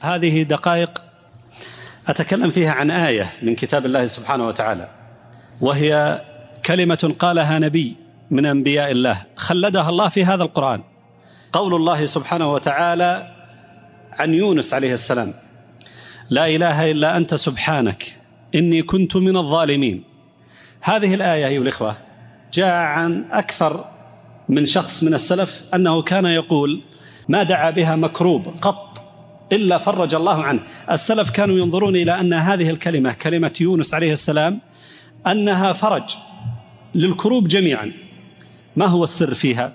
هذه دقائق أتكلم فيها عن آية من كتاب الله سبحانه وتعالى وهي كلمة قالها نبي من أنبياء الله خلدها الله في هذا القرآن قول الله سبحانه وتعالى عن يونس عليه السلام لا إله إلا أنت سبحانك إني كنت من الظالمين هذه الآية أيها الإخوة جاء عن أكثر من شخص من السلف أنه كان يقول ما دعا بها مكروب قط إلا فرج الله عنه السلف كانوا ينظرون إلى أن هذه الكلمة كلمة يونس عليه السلام أنها فرج للكروب جميعا ما هو السر فيها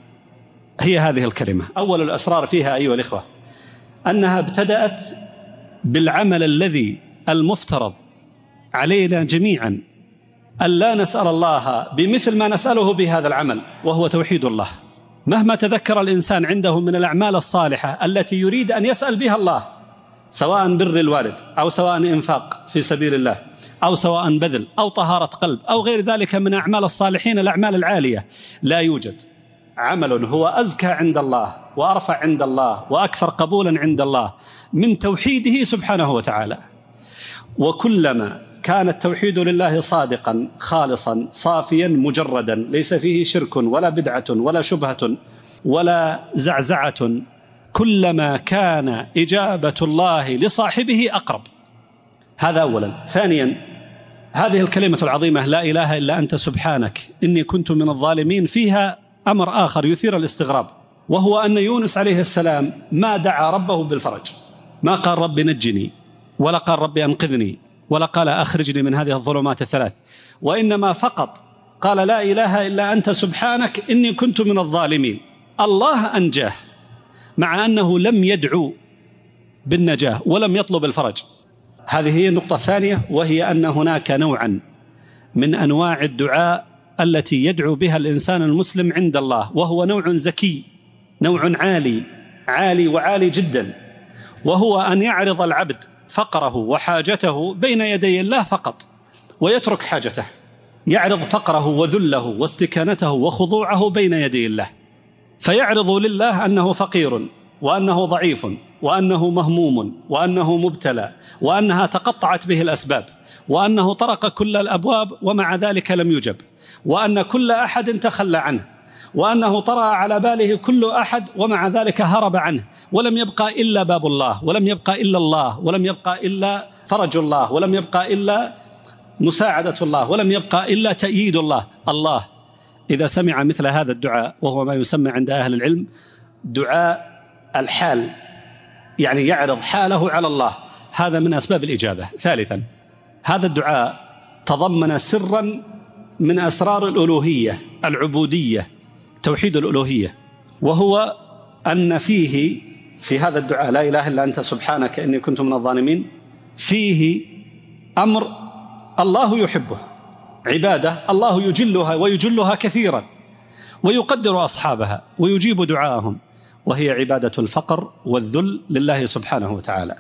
هي هذه الكلمة أول الأسرار فيها أيها الإخوة أنها ابتدأت بالعمل الذي المفترض علينا جميعا أن لا نسأل الله بمثل ما نسأله بهذا العمل وهو توحيد الله مهما تذكر الانسان عنده من الاعمال الصالحه التي يريد ان يسال بها الله سواء بر الوالد او سواء انفاق في سبيل الله او سواء بذل او طهاره قلب او غير ذلك من اعمال الصالحين الاعمال العاليه لا يوجد عمل هو ازكى عند الله وارفع عند الله واكثر قبولا عند الله من توحيده سبحانه وتعالى وكلما كان التوحيد لله صادقا خالصا صافيا مجردا ليس فيه شرك ولا بدعه ولا شبهه ولا زعزعه كلما كان اجابه الله لصاحبه اقرب هذا اولا ثانيا هذه الكلمه العظيمه لا اله الا انت سبحانك اني كنت من الظالمين فيها امر اخر يثير الاستغراب وهو ان يونس عليه السلام ما دعا ربه بالفرج ما قال رب نجني ولا قال رب انقذني ولا قال أخرجني من هذه الظلمات الثلاث وإنما فقط قال لا إله إلا أنت سبحانك إني كنت من الظالمين الله أنجاه مع أنه لم يدعو بالنجاة ولم يطلب الفرج هذه هي النقطة الثانية وهي أن هناك نوعا من أنواع الدعاء التي يدعو بها الإنسان المسلم عند الله وهو نوع زكي نوع عالي عالي وعالي جدا وهو أن يعرض العبد فقره وحاجته بين يدي الله فقط ويترك حاجته يعرض فقره وذله واستكانته وخضوعه بين يدي الله فيعرض لله انه فقير وانه ضعيف وانه مهموم وانه مبتلى وانها تقطعت به الاسباب وانه طرق كل الابواب ومع ذلك لم يجب وان كل احد تخلى عنه وأنه طرأ على باله كل أحد ومع ذلك هرب عنه ولم يبقى إلا باب الله ولم يبقى إلا الله ولم يبقى إلا فرج الله ولم يبقى إلا مساعدة الله ولم يبقى إلا تأييد الله الله إذا سمع مثل هذا الدعاء وهو ما يسمى عند أهل العلم دعاء الحال يعني يعرض حاله على الله هذا من أسباب الإجابة ثالثا هذا الدعاء تضمن سرا من أسرار الألوهية العبودية توحيد الالوهيه وهو ان فيه في هذا الدعاء لا اله الا انت سبحانك اني كنت من الظالمين فيه امر الله يحبه عباده الله يجلها ويجلها كثيرا ويقدر اصحابها ويجيب دعاءهم وهي عباده الفقر والذل لله سبحانه وتعالى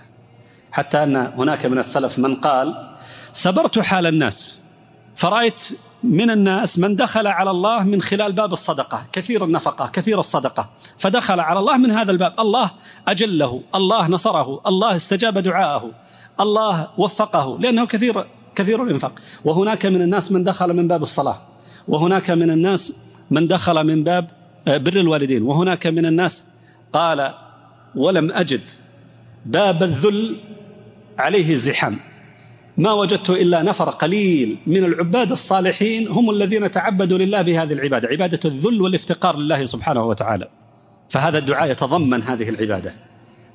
حتى ان هناك من السلف من قال صبرت حال الناس فرايت من الناس من دخل على الله من خلال باب الصدقه، كثير النفقه، كثير الصدقه، فدخل على الله من هذا الباب، الله اجله، الله نصره، الله استجاب دعاءه، الله وفقه لانه كثير كثير الانفاق، وهناك من الناس من دخل من باب الصلاه، وهناك من الناس من دخل من باب آه، بر الوالدين، وهناك من الناس قال ولم اجد باب الذل عليه زحام ما وجدت الا نفر قليل من العباد الصالحين هم الذين تعبدوا لله بهذه العباده، عباده الذل والافتقار لله سبحانه وتعالى. فهذا الدعاء يتضمن هذه العباده.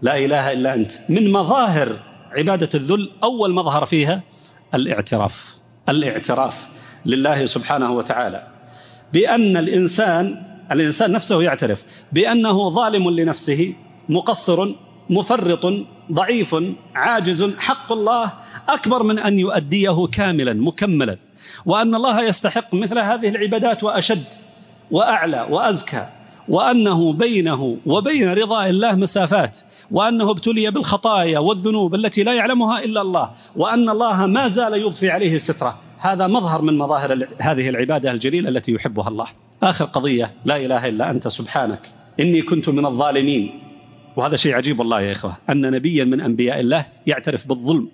لا اله الا انت، من مظاهر عباده الذل اول مظهر فيها الاعتراف. الاعتراف لله سبحانه وتعالى بان الانسان الانسان نفسه يعترف بانه ظالم لنفسه، مقصر، مفرط، ضعيف عاجز حق الله اكبر من ان يؤديه كاملا مكملا وان الله يستحق مثل هذه العبادات واشد واعلى وازكى وانه بينه وبين رضاء الله مسافات وانه ابتلي بالخطايا والذنوب التي لا يعلمها الا الله وان الله ما زال يضفي عليه ستره هذا مظهر من مظاهر هذه العباده الجليله التي يحبها الله اخر قضيه لا اله الا انت سبحانك اني كنت من الظالمين وهذا شيء عجيب والله يا إخوة أن نبيا من أنبياء الله يعترف بالظلم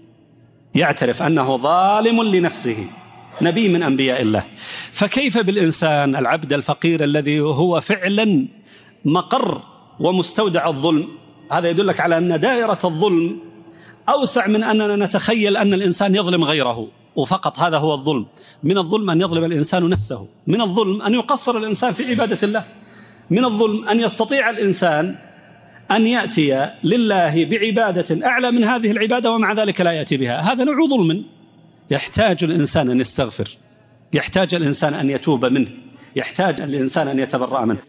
يعترف أنه ظالم لنفسه نبي من أنبياء الله فكيف بالإنسان العبد الفقير الذي هو فعلا مقر ومستودع الظلم هذا يدلك على أن دائرة الظلم أوسع من أننا نتخيل أن الإنسان يظلم غيره وفقط هذا هو الظلم من الظلم أن يظلم الإنسان نفسه من الظلم أن يقصر الإنسان في عبادة الله من الظلم أن يستطيع الإنسان أن يأتي لله بعبادة أعلى من هذه العبادة ومع ذلك لا يأتي بها هذا نوع ظلم يحتاج الإنسان أن يستغفر يحتاج الإنسان أن يتوب منه يحتاج الإنسان أن يتبرأ منه